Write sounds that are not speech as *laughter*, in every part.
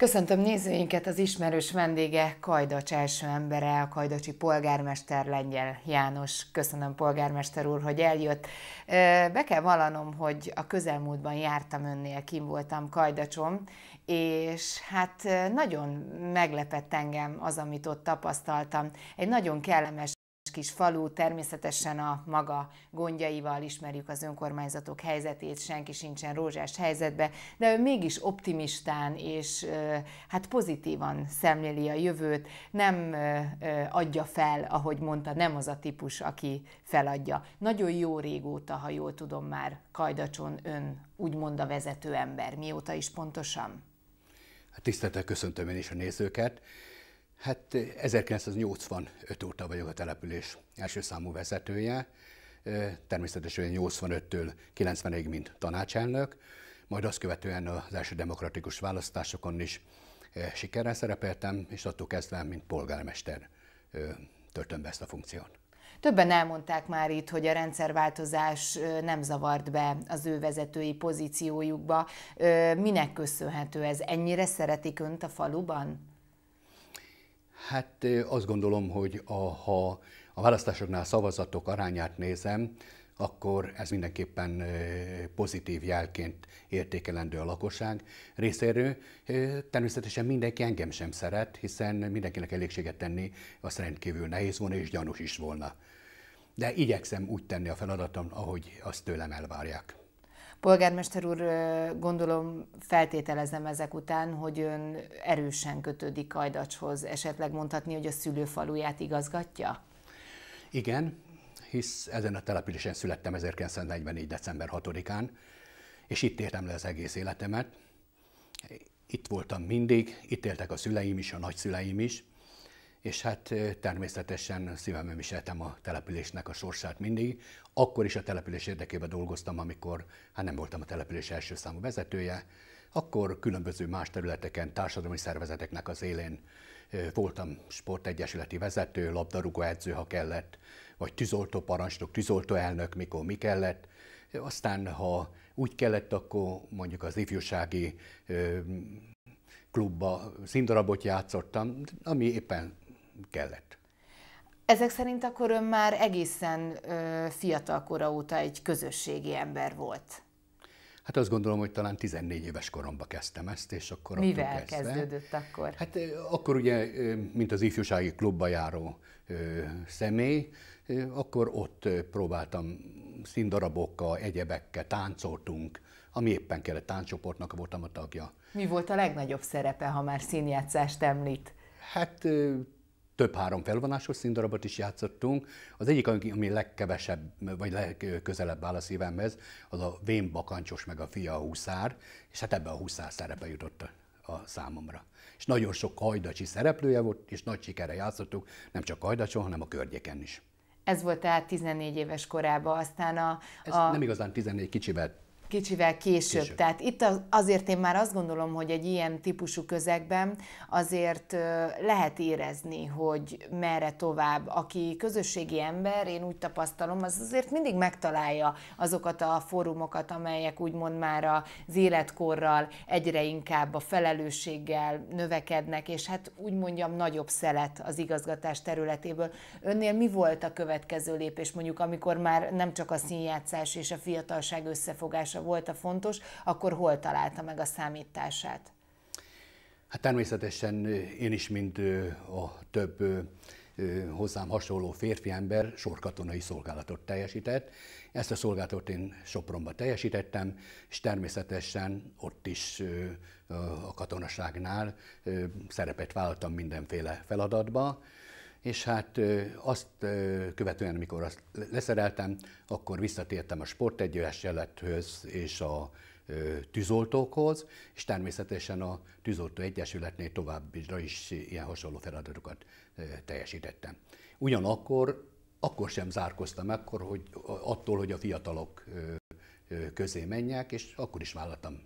Köszöntöm nézőinket az ismerős vendége Kajdacs első embere, a kajdacsi polgármester Lengyel János. Köszönöm polgármester úr, hogy eljött. Be kell vallanom, hogy a közelmúltban jártam önnél, kim voltam Kajdacsom, és hát nagyon meglepett engem az, amit ott tapasztaltam. Egy nagyon kellemes kis falu, természetesen a maga gondjaival ismerjük az önkormányzatok helyzetét, senki sincsen rózsás helyzetbe, de ő mégis optimistán és hát pozitívan szemléli a jövőt, nem adja fel, ahogy mondta, nem az a típus, aki feladja. Nagyon jó régóta, ha jól tudom már, Kajdacson ön úgymond a vezető ember. Mióta is pontosan? Hát tisztelettel köszöntöm én is a nézőket. Hát 1985 eh, óta vagyok a település első számú vezetője, eh, természetesen 85-től 90-ig, mint tanácselnök, majd azt követően az első demokratikus választásokon is eh, sikerrel szerepeltem, és attól kezdve, mint polgármester töltöm be ezt a funkciót. Többen elmondták már itt, hogy a rendszerváltozás nem zavart be az ő vezetői pozíciójukba. Minek köszönhető ez? Ennyire szeretik önt a faluban? Hát azt gondolom, hogy a, ha a választásoknál szavazatok arányát nézem, akkor ez mindenképpen pozitív jelként értékelendő a lakosság részéről. Természetesen mindenki engem sem szeret, hiszen mindenkinek elégséget tenni azt rendkívül nehéz volna és gyanús is volna. De igyekszem úgy tenni a feladatom, ahogy azt tőlem elvárják. Polgármester úr, gondolom feltételezem ezek után, hogy ön erősen kötődik Ajdacshoz. Esetleg mondhatni, hogy a szülőfaluját igazgatja? Igen, hisz ezen a településen születtem 1944. december 6-án, és itt éltem le az egész életemet. Itt voltam mindig, itt éltek a szüleim is, a nagyszüleim is, és hát természetesen szívemben viseltem a településnek a sorsát mindig. Akkor is a település érdekében dolgoztam, amikor hát nem voltam a település első számú vezetője, akkor különböző más területeken, társadalmi szervezeteknek az élén voltam sportegyesületi vezető, labdarúgó edző, ha kellett, vagy tűzoltó parancsnok, tűzoltó elnök, mikor mi kellett. Aztán, ha úgy kellett, akkor mondjuk az ifjúsági klubba színdarabot játszottam, ami éppen kellett. Ezek szerint akkor ön már egészen ö, fiatal kora óta egy közösségi ember volt. Hát azt gondolom, hogy talán 14 éves koromban kezdtem ezt, és akkor Mivel kezdve, kezdődött akkor? Hát akkor ugye, mint az ifjúsági klubba járó ö, személy, ö, akkor ott próbáltam színdarabokkal, egyebekkel, táncoltunk, ami éppen kellett, táncsoportnak voltam a tagja. Mi volt a legnagyobb szerepe, ha már színjátszást említ? Hát több három felvonásos színdarabot is játszottunk. Az egyik, ami legkevesebb, vagy legközelebb áll a szívemhez, az a Vén Bakancsos meg a fia a Huszár, és hát ebbe a Huszár szerepe jutott a, számomra. És nagyon sok hajdacsi szereplője volt, és nagy sikere játszottuk, nem csak hajdacson, hanem a környéken is. Ez volt tehát 14 éves korában, aztán a... Ez a... nem igazán 14, kicsivel Kicsivel később. később. Tehát itt azért én már azt gondolom, hogy egy ilyen típusú közegben azért lehet érezni, hogy merre tovább. Aki közösségi ember, én úgy tapasztalom, az azért mindig megtalálja azokat a fórumokat, amelyek úgymond már az életkorral egyre inkább a felelősséggel növekednek, és hát úgy mondjam, nagyobb szelet az igazgatás területéből. Önnél mi volt a következő lépés, mondjuk amikor már nem csak a színjátszás és a fiatalság összefogása számítása volt a fontos, akkor hol találta meg a számítását? Hát természetesen én is, mint a több hozzám hasonló férfi ember sorkatonai szolgálatot teljesített. Ezt a szolgálatot én Sopronba teljesítettem, és természetesen ott is a katonaságnál szerepet vállaltam mindenféle feladatba és hát azt követően, amikor azt leszereltem, akkor visszatértem a sportegyőes jelethöz és a tűzoltókhoz, és természetesen a tűzoltó egyesületnél továbbra is ilyen hasonló feladatokat teljesítettem. Ugyanakkor akkor sem zárkoztam akkor, hogy attól, hogy a fiatalok közé menjek, és akkor is vállaltam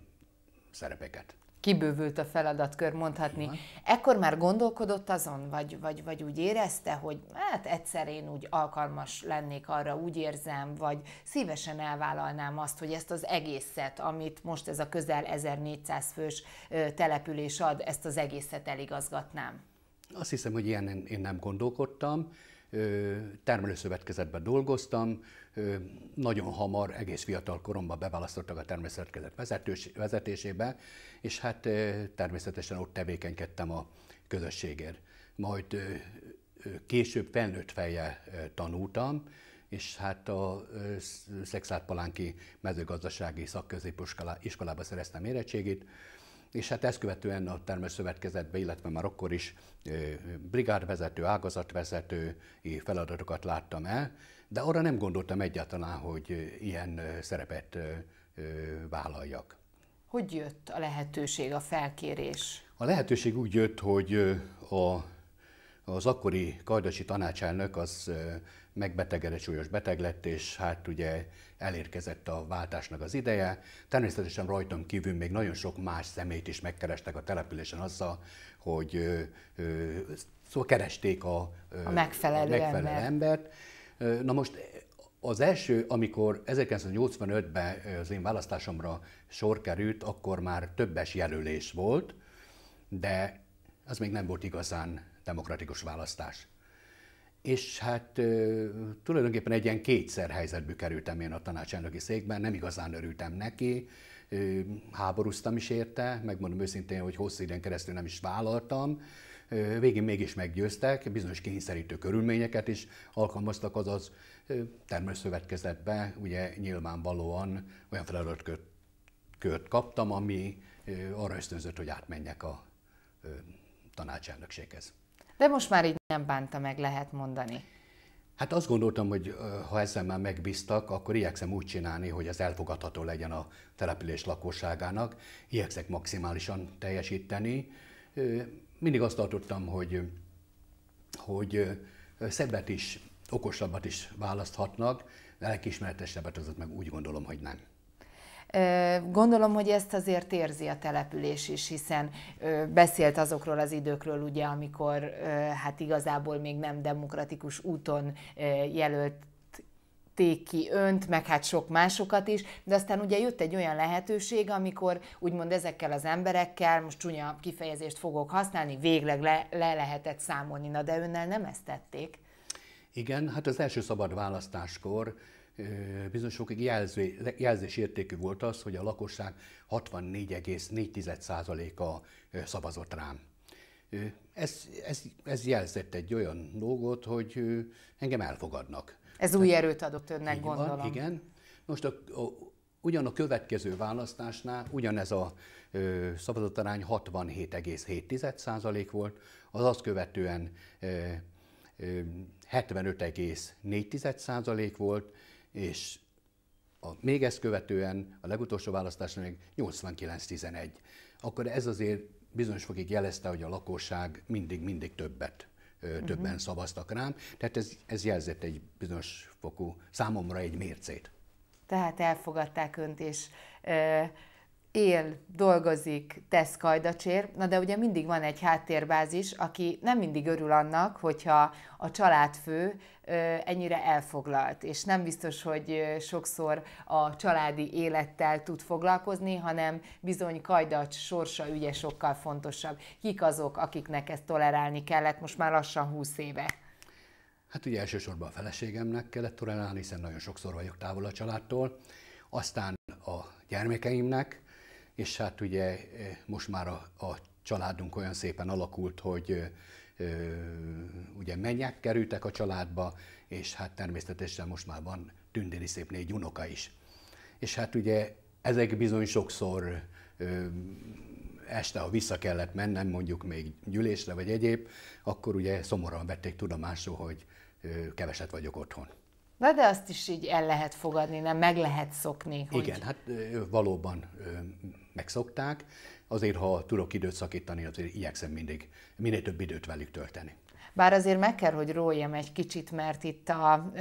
szerepeket kibővült a feladatkör, mondhatni. Ekkor már gondolkodott azon, vagy, vagy, vagy úgy érezte, hogy hát egyszer én úgy alkalmas lennék arra, úgy érzem, vagy szívesen elvállalnám azt, hogy ezt az egészet, amit most ez a közel 1400 fős település ad, ezt az egészet eligazgatnám? Azt hiszem, hogy ilyen én nem gondolkodtam termelőszövetkezetben dolgoztam, nagyon hamar, egész fiatal koromban beválasztottak a természetkezet vezetésébe, és hát természetesen ott tevékenykedtem a közösségért. Majd később felnőtt feje tanultam, és hát a Szexárpalánki mezőgazdasági szakközépiskolába szereztem érettségit, és hát ezt követően a termőszövetkezetbe, illetve már akkor is brigádvezető, ágazatvezető feladatokat láttam el, de arra nem gondoltam egyáltalán, hogy ilyen szerepet vállaljak. Hogy jött a lehetőség, a felkérés? A lehetőség úgy jött, hogy a az akkori kardasi tanácselnök az megbetegedett, súlyos beteg lett, és hát ugye elérkezett a váltásnak az ideje. Természetesen rajtam kívül még nagyon sok más szemét is megkerestek a településen azzal, hogy ö, szóval keresték a, a megfelelő, a megfelelő ember. embert. Na most az első, amikor 1985-ben az én választásomra sor került, akkor már többes jelölés volt, de az még nem volt igazán demokratikus választás. És hát tulajdonképpen egy ilyen kétszer helyzetbe kerültem én a tanácselnöki székben, nem igazán örültem neki, háborúztam is érte, megmondom őszintén, hogy hosszú időn keresztül nem is vállaltam, végén mégis meggyőztek, bizonyos kényszerítő körülményeket is alkalmaztak, azaz termőszövetkezetbe ugye nyilvánvalóan olyan feladatkört kaptam, ami arra ösztönzött, hogy átmenjek a tanácselnökséghez. De most már így nem bánta meg, lehet mondani. Hát azt gondoltam, hogy ha ezzel már megbíztak, akkor igyekszem úgy csinálni, hogy ez elfogadható legyen a település lakosságának. Igyekszek maximálisan teljesíteni. Mindig azt tartottam, hogy, hogy szebbet is, okosabbat is választhatnak, de lelkismeretesebbet azért meg úgy gondolom, hogy nem. Gondolom, hogy ezt azért érzi a település is, hiszen beszélt azokról az időkről, ugye, amikor hát igazából még nem demokratikus úton jelölt ki önt, meg hát sok másokat is, de aztán ugye jött egy olyan lehetőség, amikor úgymond ezekkel az emberekkel, most csúnya kifejezést fogok használni, végleg le, le lehetett számolni, na de önnel nem ezt tették. Igen, hát az első szabad választáskor bizonyos sokig jelző, jelzésértékű volt az, hogy a lakosság 64,4%-a szavazott rám. Ez, ez, ez jelzett egy olyan dolgot, hogy engem elfogadnak. Ez új erőt adott önnek, gondolom. Van, igen. Most a, a, ugyan a következő választásnál ugyanez a ö, szavazatarány 67,7% volt, az azt követően ö, ö, 75,4% volt, és a, még ezt követően a legutolsó választáson még 89-11. Akkor ez azért bizonyos fokig jelezte, hogy a lakosság mindig-mindig többet mhm. többen uh-huh. szavaztak rám, tehát ez, ez jelzett egy bizonyos fokú, számomra egy mércét. Tehát elfogadták önt, és ö, él, dolgozik, tesz kajdacsér, na de ugye mindig van egy háttérbázis, aki nem mindig örül annak, hogyha a családfő ennyire elfoglalt, és nem biztos, hogy sokszor a családi élettel tud foglalkozni, hanem bizony kajdacs sorsa ügye sokkal fontosabb. Kik azok, akiknek ezt tolerálni kellett most már lassan 20 éve? Hát ugye elsősorban a feleségemnek kellett tolerálni, hiszen nagyon sokszor vagyok távol a családtól, aztán a gyermekeimnek, és hát ugye eh, most már a, a családunk olyan szépen alakult, hogy eh, eh, ugye mennyek kerültek a családba, és hát természetesen most már van tündéri szép négy unoka is. És hát ugye ezek bizony sokszor ö, este, ha vissza kellett mennem, mondjuk még gyűlésre vagy egyéb, akkor ugye szomorúan vették tudomásul, hogy ö, keveset vagyok otthon. Na de azt is így el lehet fogadni, nem meg lehet szokni. Hogy... Igen, hát valóban megszokták. Azért, ha tudok időt szakítani, azért igyekszem mindig minél több időt velük tölteni. Bár azért meg kell, hogy róljam egy kicsit, mert itt a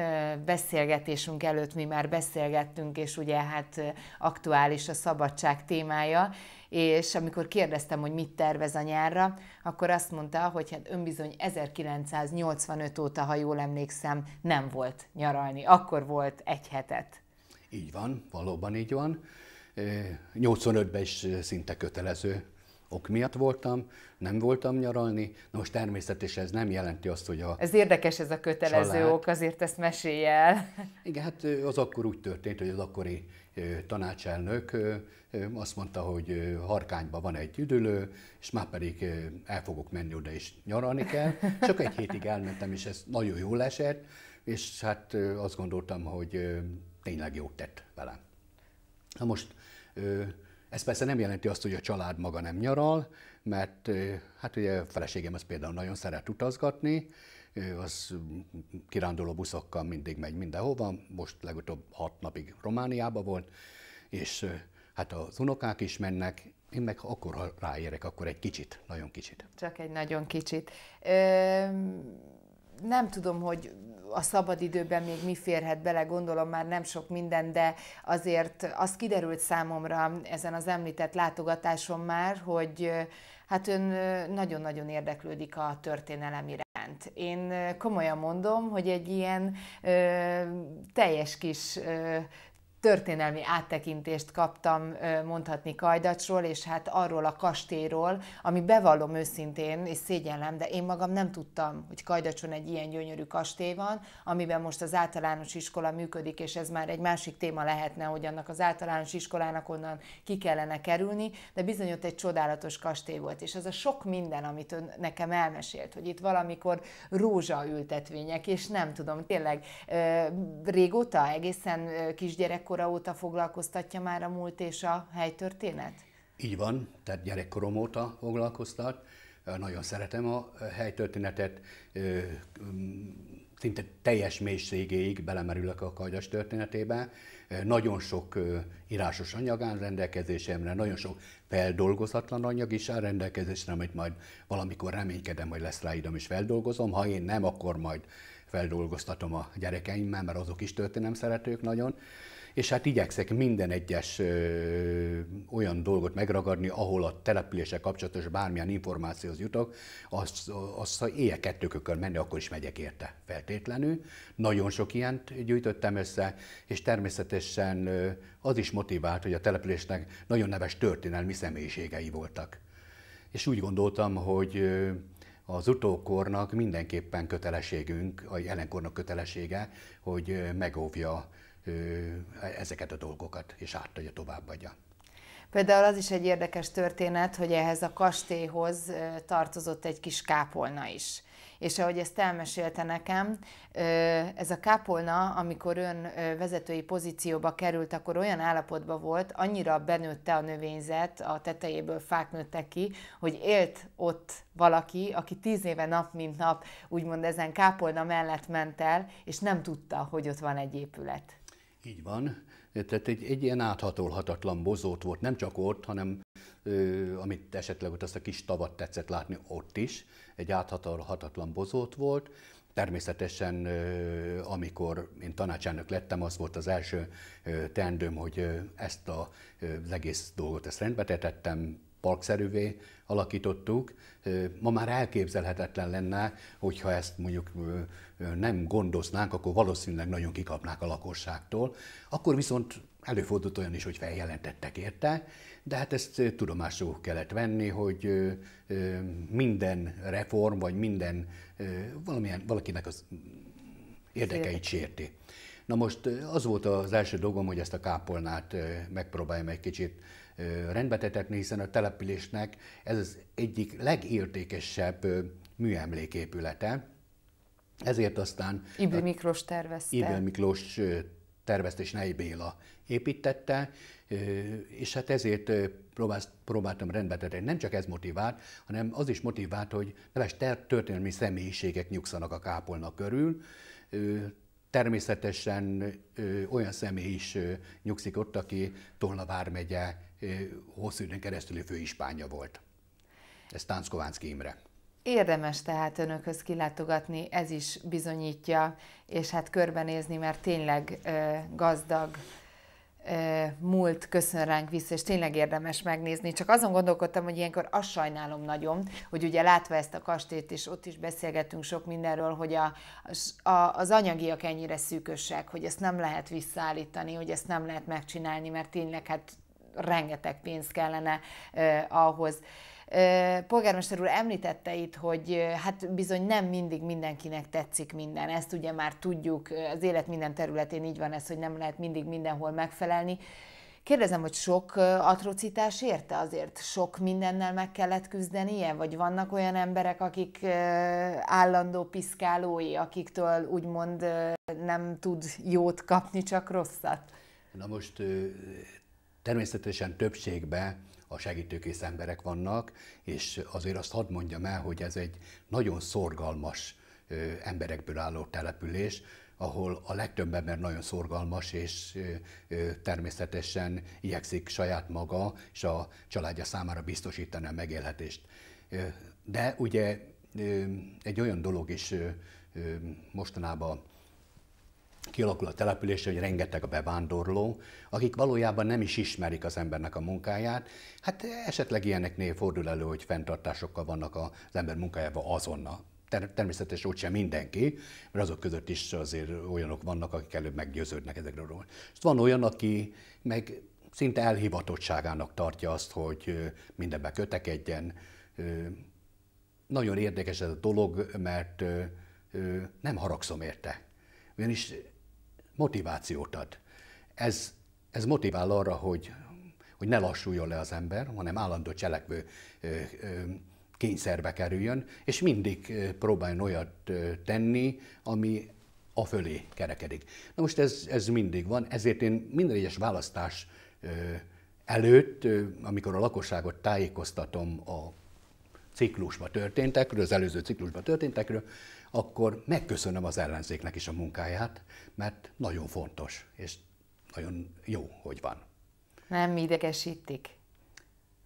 beszélgetésünk előtt mi már beszélgettünk, és ugye hát aktuális a szabadság témája, és amikor kérdeztem, hogy mit tervez a nyárra, akkor azt mondta, hogy hát önbizony 1985 óta, ha jól emlékszem, nem volt nyaralni. Akkor volt egy hetet. Így van, valóban így van. 85-ben is szinte kötelező ok miatt voltam, nem voltam nyaralni. Na most természetesen ez nem jelenti azt, hogy a... Ez érdekes ez a kötelező család... ok, azért ezt mesélj el. *laughs* Igen, hát az akkor úgy történt, hogy az akkori tanácselnök azt mondta, hogy Harkányban van egy üdülő, és már pedig el fogok menni oda, és nyaralni kell. Csak egy hétig elmentem, és ez nagyon jól esett, és hát azt gondoltam, hogy tényleg jót tett velem. Na most ez persze nem jelenti azt, hogy a család maga nem nyaral, mert hát ugye a feleségem az például nagyon szeret utazgatni, az kiránduló buszokkal mindig megy mindenhova, most legutóbb hat napig Romániába volt, és hát az unokák is mennek, én meg akkor, ha ráérek, akkor egy kicsit, nagyon kicsit. Csak egy nagyon kicsit. Ö nem tudom, hogy a szabadidőben még mi férhet bele, gondolom már nem sok minden, de azért az kiderült számomra ezen az említett látogatáson már, hogy hát ön nagyon-nagyon érdeklődik a történelem iránt. Én komolyan mondom, hogy egy ilyen ö, teljes kis ö, történelmi áttekintést kaptam mondhatni Kajdacsról, és hát arról a kastélyról, ami bevallom őszintén, és szégyellem, de én magam nem tudtam, hogy Kajdacson egy ilyen gyönyörű kastély van, amiben most az általános iskola működik, és ez már egy másik téma lehetne, hogy annak az általános iskolának onnan ki kellene kerülni, de bizony ott egy csodálatos kastély volt, és az a sok minden, amit ön nekem elmesélt, hogy itt valamikor ültetvények és nem tudom, tényleg régóta, egészen kisgyerekkor gyerekkora óta foglalkoztatja már a múlt és a helytörténet? Így van, tehát gyerekkorom óta foglalkoztat. Nagyon szeretem a helytörténetet, szinte teljes mélységéig belemerülök a kajdas történetébe. Nagyon sok írásos anyag áll rendelkezésemre, nagyon sok feldolgozatlan anyag is áll rendelkezésre, amit majd valamikor reménykedem, hogy lesz rá időm és feldolgozom. Ha én nem, akkor majd feldolgoztatom a gyerekeimmel, mert azok is történelem szeretők nagyon és hát igyekszek minden egyes ö, olyan dolgot megragadni, ahol a települése kapcsolatos bármilyen információhoz jutok, azt, azt ha éjjel kettőkön menni, akkor is megyek érte feltétlenül. Nagyon sok ilyent gyűjtöttem össze, és természetesen ö, az is motivált, hogy a településnek nagyon neves történelmi személyiségei voltak. És úgy gondoltam, hogy ö, az utókornak mindenképpen kötelességünk, a jelenkornak kötelessége, hogy megóvja ezeket a dolgokat, és átadja, továbbadja. Például az is egy érdekes történet, hogy ehhez a kastélyhoz tartozott egy kis kápolna is. És ahogy ezt elmesélte nekem, ez a kápolna, amikor ön vezetői pozícióba került, akkor olyan állapotban volt, annyira benőtte a növényzet, a tetejéből fák nőttek ki, hogy élt ott valaki, aki tíz éve nap mint nap úgymond ezen kápolna mellett ment el, és nem tudta, hogy ott van egy épület. Így van. Tehát egy, egy ilyen áthatolhatatlan bozót volt, nem csak ott, hanem ö, amit esetleg ott azt a kis tavat tetszett látni ott is, egy áthatolhatatlan bozót volt. Természetesen, ö, amikor én tanácsának lettem, az volt az első ö, teendőm, hogy ö, ezt a, ö, az egész dolgot ezt rendbe tettem, parkszerűvé alakítottuk. Ma már elképzelhetetlen lenne, hogyha ezt mondjuk nem gondoznánk, akkor valószínűleg nagyon kikapnák a lakosságtól. Akkor viszont előfordult olyan is, hogy feljelentettek érte, de hát ezt tudomásul kellett venni, hogy minden reform, vagy minden valamilyen, valakinek az érdekeit sérti. Na most az volt az első dolgom, hogy ezt a kápolnát megpróbáljam egy kicsit rendbetetetni, hiszen a településnek ez az egyik legértékesebb műemléképülete. Ezért aztán... Ibő Miklós tervezte. Ibő Miklós tervezte és Nei Béla építette, és hát ezért próbáltam rendbe tenni. Nem csak ez motivált, hanem az is motivált, hogy neves történelmi személyiségek nyugszanak a kápolna körül, természetesen olyan személy is nyugszik ott, aki Tolna vármegye hosszú időn keresztüli főispánja volt. Ez Tánckovánszki Imre. Érdemes tehát önökhöz kilátogatni, ez is bizonyítja, és hát körbenézni, mert tényleg ö, gazdag ö, múlt köszön ránk vissza, és tényleg érdemes megnézni. Csak azon gondolkodtam, hogy ilyenkor azt sajnálom nagyon, hogy ugye látva ezt a kastélyt, és ott is beszélgettünk sok mindenről, hogy a, a, az anyagiak ennyire szűkösek, hogy ezt nem lehet visszaállítani, hogy ezt nem lehet megcsinálni, mert tényleg hát rengeteg pénz kellene ahhoz. Polgármester úr említette itt, hogy hát bizony nem mindig mindenkinek tetszik minden. Ezt ugye már tudjuk, az élet minden területén így van ez, hogy nem lehet mindig mindenhol megfelelni. Kérdezem, hogy sok atrocitás érte azért? Sok mindennel meg kellett küzdenie? Vagy vannak olyan emberek, akik állandó piszkálói, akiktől úgymond nem tud jót kapni, csak rosszat? Na most Természetesen többségben a segítőkész emberek vannak, és azért azt hadd mondjam el, hogy ez egy nagyon szorgalmas ö, emberekből álló település, ahol a legtöbb ember nagyon szorgalmas, és ö, természetesen igyekszik saját maga és a családja számára biztosítani a megélhetést. De ugye egy olyan dolog is mostanában kialakul a település, hogy rengeteg a bevándorló, akik valójában nem is ismerik az embernek a munkáját. Hát esetleg ilyeneknél fordul elő, hogy fenntartásokkal vannak az ember munkájában azonnal. Természetesen úgysem mindenki, mert azok között is azért olyanok vannak, akik előbb meggyőződnek ezekről. És van olyan, aki meg szinte elhivatottságának tartja azt, hogy mindenbe kötekedjen. Nagyon érdekes ez a dolog, mert nem haragszom érte. Ugyanis motivációt ad. Ez, ez motivál arra, hogy, hogy ne lassuljon le az ember, hanem állandó cselekvő kényszerbe kerüljön, és mindig próbáljon olyat tenni, ami a fölé kerekedik. Na most ez, ez mindig van, ezért én minden egyes választás előtt, amikor a lakosságot tájékoztatom a ciklusba történtekről, az előző ciklusba történtekről, akkor megköszönöm az ellenzéknek is a munkáját, mert nagyon fontos, és nagyon jó, hogy van. Nem idegesítik.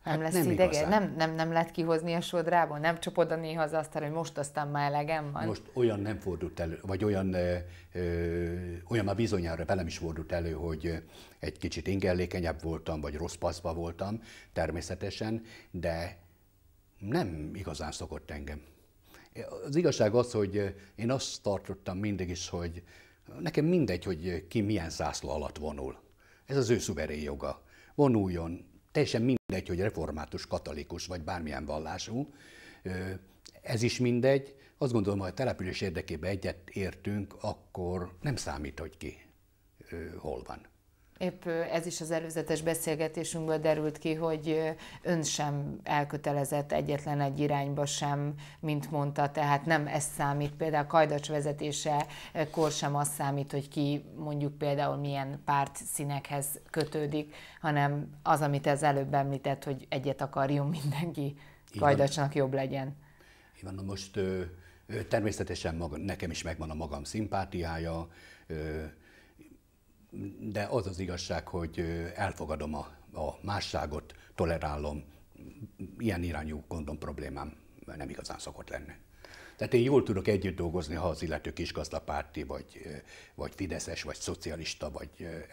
Hát nem hát lesz nem idege? Igazán. Nem, nem, nem lehet kihozni a sodrából? Nem csapod a néha az asztal, hogy most aztán már elegem van? Most olyan nem fordult elő, vagy olyan, ö, olyan már bizonyára velem is fordult elő, hogy egy kicsit ingellékenyebb voltam, vagy rossz paszba voltam, természetesen, de nem igazán szokott engem az igazság az, hogy eh, én azt tartottam mindig is, hogy nekem mindegy, hogy ki milyen zászló alatt vonul. Ez az ő szuverén joga. Vonuljon, teljesen mindegy, hogy református, katolikus vagy bármilyen vallású. Ez is mindegy. Azt gondolom, hogy a település érdekében egyet értünk, akkor nem számít, hogy ki hol van. Épp ez is az előzetes beszélgetésünkből derült ki, hogy ön sem elkötelezett egyetlen egy irányba sem, mint mondta, tehát nem ez számít. Például Kajdacs vezetése kor sem az számít, hogy ki mondjuk például milyen párt színekhez kötődik, hanem az, amit ez előbb említett, hogy egyet akarjon mindenki, Kajdacsnak jobb legyen. Igen, most természetesen maga, nekem is megvan a magam szimpátiája, de az az igazság, hogy elfogadom a, a másságot, tolerálom, ilyen irányú gondom problémám nem igazán szokott lenni. Tehát én jól tudok együtt dolgozni, ha az illető kisgazdapárti, vagy, vagy fideszes, vagy szocialista, vagy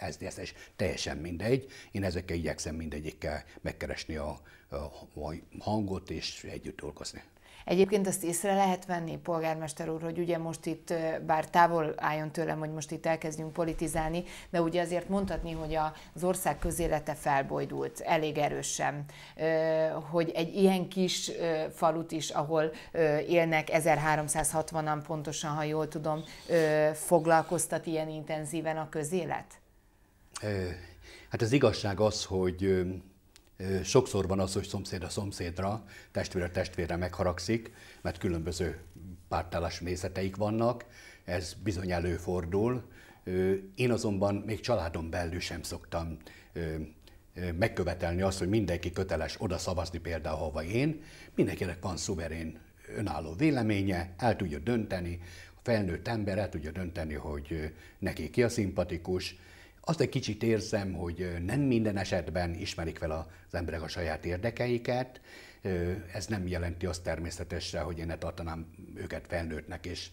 SZDSZ-es, teljesen mindegy. Én ezekkel igyekszem mindegyikkel megkeresni a, a hangot és együtt dolgozni. Egyébként azt észre lehet venni, polgármester úr, hogy ugye most itt, bár távol álljon tőlem, hogy most itt elkezdjünk politizálni, de ugye azért mondhatni, hogy az ország közélete felbojdult elég erősen, hogy egy ilyen kis falut is, ahol élnek 1360-an pontosan, ha jól tudom, foglalkoztat ilyen intenzíven a közélet? Hát az igazság az, hogy Sokszor van az, hogy szomszéd a szomszédra, testvér a testvére megharagszik, mert különböző pártállás nézeteik vannak, ez bizony előfordul. Én azonban még családon belül sem szoktam megkövetelni azt, hogy mindenki köteles oda szavazni például, hova én. Mindenkinek van szuverén önálló véleménye, el tudja dönteni, a felnőtt ember el tudja dönteni, hogy neki ki a szimpatikus, azt egy kicsit érzem, hogy nem minden esetben ismerik fel az emberek a saját érdekeiket. Ez nem jelenti azt természetesen, hogy én ne tartanám őket felnőttnek és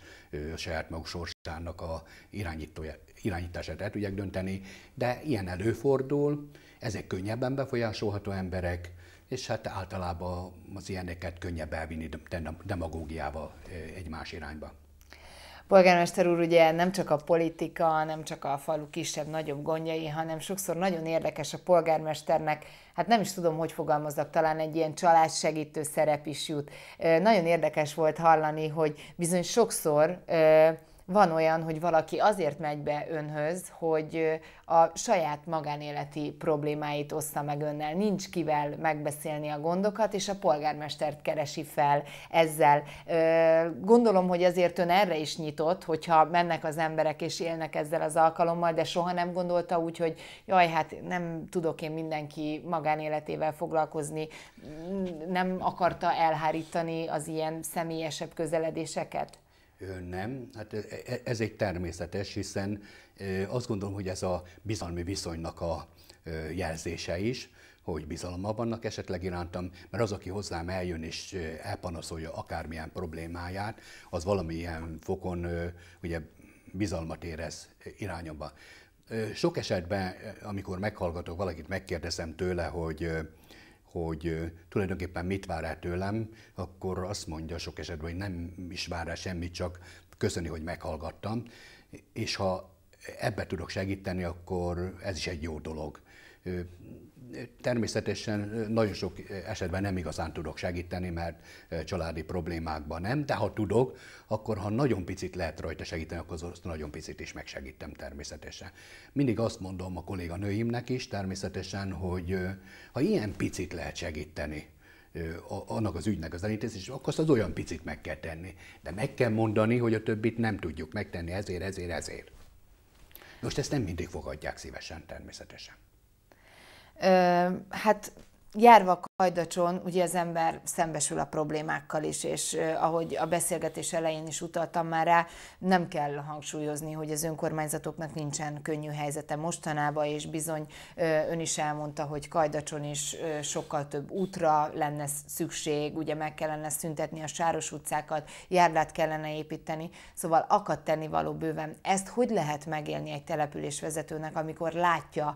a saját maguk sorsának a irányítását el tudják dönteni, de ilyen előfordul, ezek könnyebben befolyásolható emberek, és hát általában az ilyeneket könnyebb elvinni demagógiával egymás irányba polgármester úr ugye nem csak a politika, nem csak a falu kisebb-nagyobb gondjai, hanem sokszor nagyon érdekes a polgármesternek, hát nem is tudom, hogy fogalmazok, talán egy ilyen segítő szerep is jut. Nagyon érdekes volt hallani, hogy bizony sokszor van olyan, hogy valaki azért megy be önhöz, hogy a saját magánéleti problémáit oszta meg önnel. Nincs kivel megbeszélni a gondokat, és a polgármestert keresi fel ezzel. Gondolom, hogy azért ön erre is nyitott, hogyha mennek az emberek és élnek ezzel az alkalommal, de soha nem gondolta úgy, hogy jaj, hát nem tudok én mindenki magánéletével foglalkozni, nem akarta elhárítani az ilyen személyesebb közeledéseket? Nem, hát e, e, ez egy természetes, hiszen azt gondolom, hogy ez a bizalmi viszonynak a jelzése is, hogy bizalommal vannak esetleg irántam, mert az, aki hozzám eljön és elpanaszolja akármilyen problémáját, az valamilyen fokon ugye bizalmat érez irányomba. Sok esetben, amikor meghallgatok valakit, megkérdezem tőle, hogy hogy tulajdonképpen mit vár el tőlem, akkor azt mondja sok esetben, hogy nem is vár el semmit, csak köszöni, hogy meghallgattam. És ha ebbe tudok segíteni, akkor ez is egy jó dolog. Természetesen nagyon sok esetben nem igazán tudok segíteni, mert családi problémákban nem, de ha tudok, akkor ha nagyon picit lehet rajta segíteni, akkor azt nagyon picit is megsegítem természetesen. Mindig azt mondom a nőimnek is természetesen, hogy ha ilyen picit lehet segíteni, annak az ügynek az elintézés, akkor azt az olyan picit meg kell tenni. De meg kell mondani, hogy a többit nem tudjuk megtenni ezért, ezért, ezért. Most ezt nem mindig fogadják szívesen természetesen. Ö, hát járva hajdacson ugye az ember szembesül a problémákkal is, és ahogy a beszélgetés elején is utaltam már rá, nem kell hangsúlyozni, hogy az önkormányzatoknak nincsen könnyű helyzete mostanában, és bizony ön is elmondta, hogy Kajdacson is sokkal több útra lenne szükség, ugye meg kellene szüntetni a sáros utcákat, járdát kellene építeni, szóval akad való bőven. Ezt hogy lehet megélni egy településvezetőnek, amikor látja,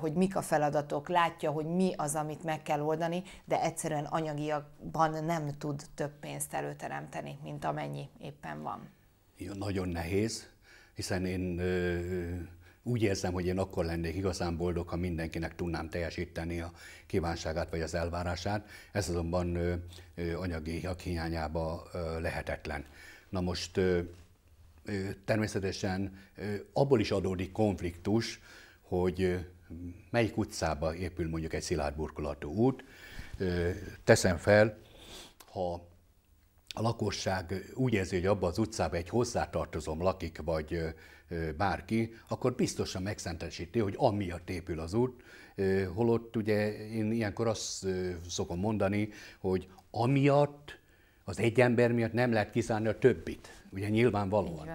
hogy mik a feladatok, látja, hogy mi az, amit meg kell oldani, megtartani, de egyszerűen anyagiakban nem tud több pénzt előteremteni, mint amennyi éppen van. Ja, nagyon nehéz, hiszen én ö, úgy érzem, hogy én akkor lennék igazán boldog, ha mindenkinek tudnám teljesíteni a kívánságát vagy az elvárását. Ez azonban ö, ö, anyagi hiányába ö, lehetetlen. Na most ö, ö, természetesen ö, abból is adódik konfliktus, hogy ö, melyik utcába épül mondjuk egy szilárd burkolatú út, teszem fel, ha a lakosság úgy érzi, hogy abban az utcában egy hozzátartozom lakik, vagy bárki, akkor biztosan megszentesíti, hogy amiatt épül az út, holott ugye én ilyenkor azt szokom mondani, hogy amiatt, az egy ember miatt nem lehet kiszállni a többit, ugye nyilvánvalóan.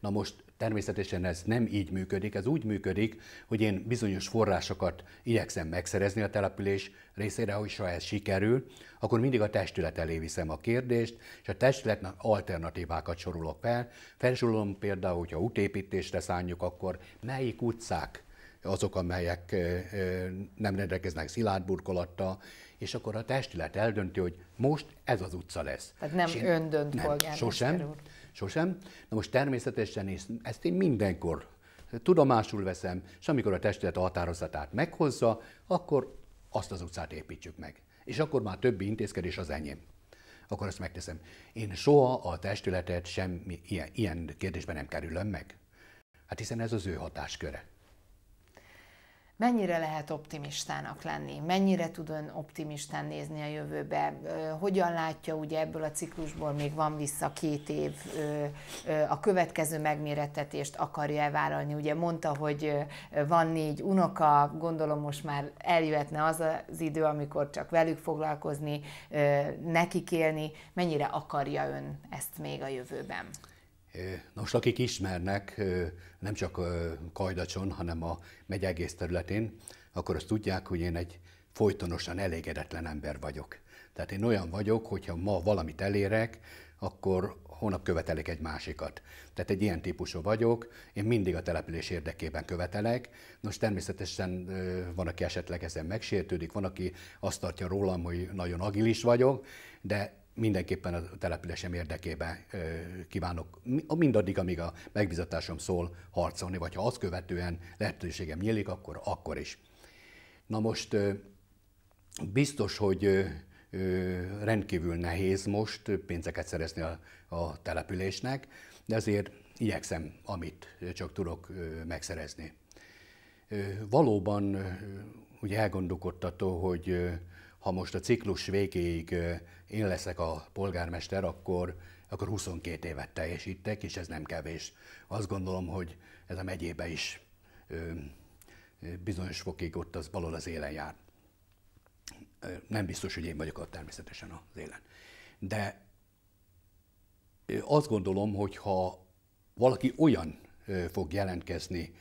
Na most Természetesen ez nem így működik, ez úgy működik, hogy én bizonyos forrásokat igyekszem megszerezni a település részére, hogy ha ez sikerül, akkor mindig a testület elé viszem a kérdést, és a testületnek alternatívákat sorolok fel. Felsorolom például, hogyha útépítésre szánjuk, akkor melyik utcák azok, amelyek nem rendelkeznek szilárd burkolattal, és akkor a testület eldönti, hogy most ez az utca lesz. Tehát nem öndönt polgármester sosem. Úr. Sosem. Na most természetesen ezt én mindenkor tudomásul veszem, és amikor a testület határozatát meghozza, akkor azt az utcát építsük meg. És akkor már többi intézkedés az enyém. Akkor azt megteszem. Én soha a testületet semmi ilyen, ilyen kérdésben nem kerülöm meg. Hát hiszen ez az ő hatásköre mennyire lehet optimistának lenni, mennyire tud ön optimistán nézni a jövőbe, hogyan látja, ugye ebből a ciklusból még van vissza két év, a következő megmérettetést akarja-e vállalni. Ugye mondta, hogy van négy unoka, gondolom most már eljöhetne az az idő, amikor csak velük foglalkozni, nekik élni, mennyire akarja ön ezt még a jövőben? Nos, akik ismernek, nem csak Kajdacson, hanem a megy egész területén, akkor azt tudják, hogy én egy folytonosan elégedetlen ember vagyok. Tehát én olyan vagyok, hogyha ma valamit elérek, akkor hónap követelek egy másikat. Tehát egy ilyen típusú vagyok, én mindig a település érdekében követelek. Nos, természetesen van, aki esetleg ezen megsértődik, van, aki azt tartja rólam, hogy nagyon agilis vagyok, de mindenképpen a településem érdekében kívánok mindaddig, amíg a megbizatásom szól harcolni, vagy ha azt követően lehetőségem nyílik, akkor akkor is. Na most biztos, hogy rendkívül nehéz most pénzeket szerezni a, a településnek, de azért igyekszem, amit csak tudok megszerezni. Valóban ugye elgondolkodtató, hogy ha most a ciklus végéig én leszek a polgármester, akkor, akkor 22 évet teljesítek, és ez nem kevés. Azt gondolom, hogy ez a megyébe is bizonyos fokig ott az valahol az élen jár. Nem biztos, hogy én vagyok ott természetesen az élen. De azt gondolom, hogy ha valaki olyan fog jelentkezni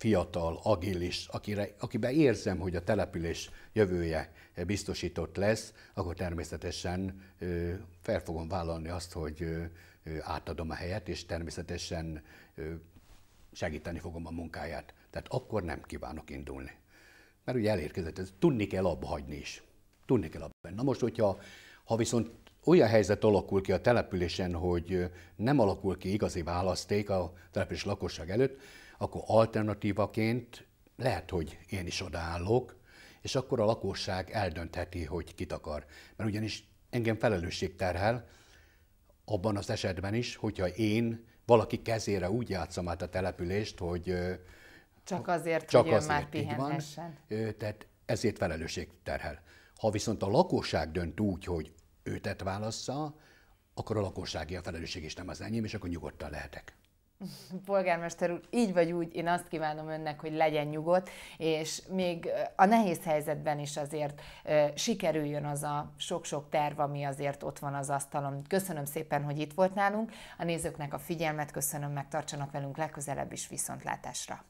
fiatal, agilis, akire, akiben érzem, hogy a település jövője biztosított lesz, akkor természetesen fel fogom vállalni azt, hogy átadom a helyet, és természetesen segíteni fogom a munkáját. Tehát akkor nem kívánok indulni. Mert ugye elérkezett, ez tudni kell abba hagyni is. Tudni kell abba. Na most, hogyha ha viszont olyan helyzet alakul ki a településen, hogy nem alakul ki igazi választék a település lakosság előtt, akkor alternatívaként lehet, hogy én is odaállok, és akkor a lakosság eldöntheti, hogy kit akar. Mert ugyanis engem felelősség terhel, abban az esetben is, hogyha én valaki kezére úgy játszom át a települést, hogy csak azért, csak hogy azért, már pihenhessen. Van, tehát ezért felelősség terhel. Ha viszont a lakosság dönt úgy, hogy őtet válassza, akkor a lakossági a felelősség is nem az enyém, és akkor nyugodtan lehetek. Polgármester úr, így vagy úgy, én azt kívánom önnek, hogy legyen nyugodt, és még a nehéz helyzetben is azért sikerüljön az a sok-sok terv, ami azért ott van az asztalon. Köszönöm szépen, hogy itt volt nálunk. A nézőknek a figyelmet köszönöm, megtartsanak velünk legközelebb is viszontlátásra.